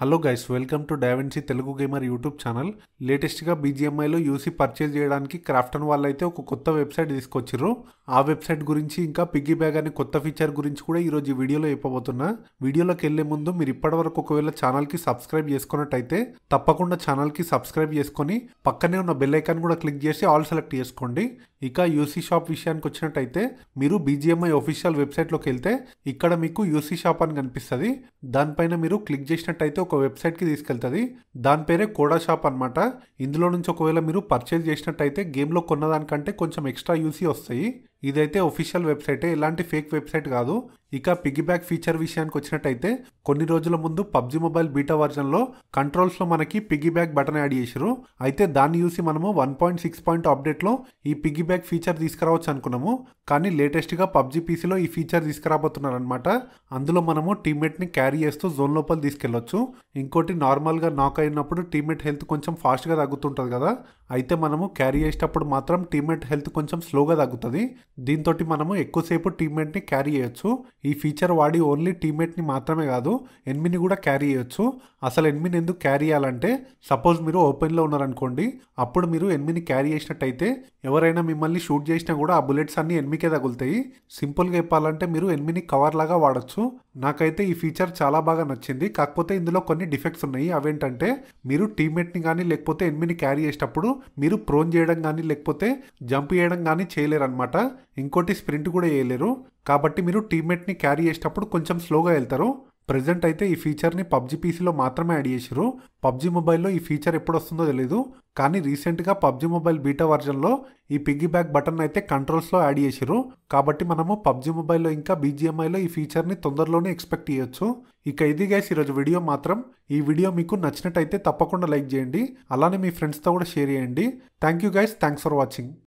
hello guys welcome to డైవెన్సీ Telugu gamer YouTube channel లేటెస్ట్గా బీజిఎంఐలో యూసీ పర్చేజ్ చేయడానికి క్రాఫ్టన్ వాళ్ళు అయితే ఒక కొత్త వెబ్సైట్ తీసుకొచ్చిర్రు ఆ వెబ్సైట్ గురించి ఇంకా పిగ్గీ బ్యాగ్ అనే కొత్త ఫీచర్ గురించి కూడా ఈరోజు ఈ వీడియోలో చెప్పబోతున్నా వీడియోలోకి వెళ్లే ముందు మీరు ఇప్పటివరకు ఒకవేళ ఛానల్కి సబ్స్క్రైబ్ చేసుకున్నట్టయితే తప్పకుండా ఛానల్కి సబ్స్క్రైబ్ చేసుకొని పక్కనే ఉన్న బెల్ ఐకాన్ కూడా క్లిక్ చేసి ఆల్ సెలెక్ట్ చేసుకోండి ఇక యూసీ షాప్ విషయానికి వచ్చినట్టయితే మీరు బీజిఎంఐ ఒఫీషియల్ వెబ్సైట్లోకి వెళ్తే ఇక్కడ మీకు యూసీ షాప్ అని కనిపిస్తుంది దానిపైన మీరు క్లిక్ చేసినట్టయితే ఒక వెబ్సైట్కి తీసుకెళ్తుంది దాని పేరే కోడా షాప్ అనమాట ఇందులో నుంచి ఒకవేళ మీరు పర్చేజ్ చేసినట్టయితే గేమ్లో కొన్నదానికంటే కొంచెం ఎక్స్ట్రా యూసీ వస్తాయి ఇదైతే ఒఫీషియల్ వెబ్సైటే ఎలాంటి ఫేక్ వెబ్సైట్ కాదు ఇక బ్యాక్ ఫీచర్ విషయానికి వచ్చినట్టయితే కొన్ని రోజుల ముందు పబ్జి మొబైల్ బీటా వర్జన్లో కంట్రోల్స్లో మనకి బ్యాక్ బటన్ యాడ్ చేసిరు అయితే దాన్ని చూసి మనము వన్ పాయింట్ సిక్స్ పాయింట్ అప్డేట్లో ఈ బ్యాక్ ఫీచర్ తీసుకురావచ్చు అనుకున్నాము కానీ లేటెస్ట్గా పబ్జి పీసీలో ఈ ఫీచర్ తీసుకురాబోతున్నారనమాట అందులో మనము టీమ్మేట్ని క్యారీ చేస్తూ జోన్ లోపల తీసుకెళ్లొచ్చు ఇంకోటి నార్మల్గా నాక్ అయినప్పుడు టీమ్మేట్ హెల్త్ కొంచెం ఫాస్ట్గా తగ్గుతుంటుంది కదా అయితే మనము క్యారీ చేసేటప్పుడు మాత్రం టీమ్మేట్ హెల్త్ కొంచెం స్లోగా తగ్గుతుంది దీంతో మనము ఎక్కువసేపు టీమ్మేట్ని క్యారీ చేయొచ్చు ఈ ఫీచర్ వాడి ఓన్లీ టీమ్మేట్ని మాత్రమే కాదు ఎన్మిని కూడా క్యారీ చేయొచ్చు అసలు ఎన్మిని ఎందుకు క్యారీ చేయాలంటే సపోజ్ మీరు ఓపెన్లో ఉన్నారనుకోండి అప్పుడు మీరు ఎన్మిని క్యారీ చేసినట్టయితే ఎవరైనా మిమ్మల్ని షూట్ చేసినా కూడా ఆ బుల్లెట్స్ అన్ని ఎన్మికే తగులుతాయి సింపుల్గా చెప్పాలంటే మీరు ఎన్మిని కవర్ లాగా వాడచ్చు నాకైతే ఈ ఫీచర్ చాలా బాగా నచ్చింది కాకపోతే ఇందులో కొన్ని డిఫెక్ట్స్ ఉన్నాయి అవేంటంటే మీరు టీమ్మేట్ని కానీ లేకపోతే ఎన్మిని క్యారీ చేసేటప్పుడు మీరు ప్రోన్ చేయడం కానీ లేకపోతే జంప్ చేయడం కానీ చేయలేరు అనమాట ఇంకోటి స్ప్రింట్ కూడా వేయలేరు కాబట్టి మీరు టీమ్మేట్ని క్యారీ చేసేటప్పుడు కొంచెం స్లోగా వెళ్తారు ప్రజెంట్ అయితే ఈ ఫీచర్ని పబ్జి పీసీలో మాత్రమే యాడ్ చేసిరు పబ్జీ మొబైల్లో ఈ ఫీచర్ ఎప్పుడు వస్తుందో తెలీదు కానీ రీసెంట్గా పబ్జీ మొబైల్ బీటా వర్జన్లో ఈ పిగ్గీ బ్యాక్ బటన్ అయితే కంట్రోల్స్లో యాడ్ చేసిరు కాబట్టి మనము పబ్జీ మొబైల్లో ఇంకా బీజీఎంఐలో ఈ ఫీచర్ని తొందరలోనే ఎక్స్పెక్ట్ చేయొచ్చు ఇక ఇది గైస్ ఈరోజు వీడియో మాత్రం ఈ వీడియో మీకు నచ్చినట్టయితే తప్పకుండా లైక్ చేయండి అలానే మీ ఫ్రెండ్స్తో కూడా షేర్ చేయండి thank you guys thanks for watching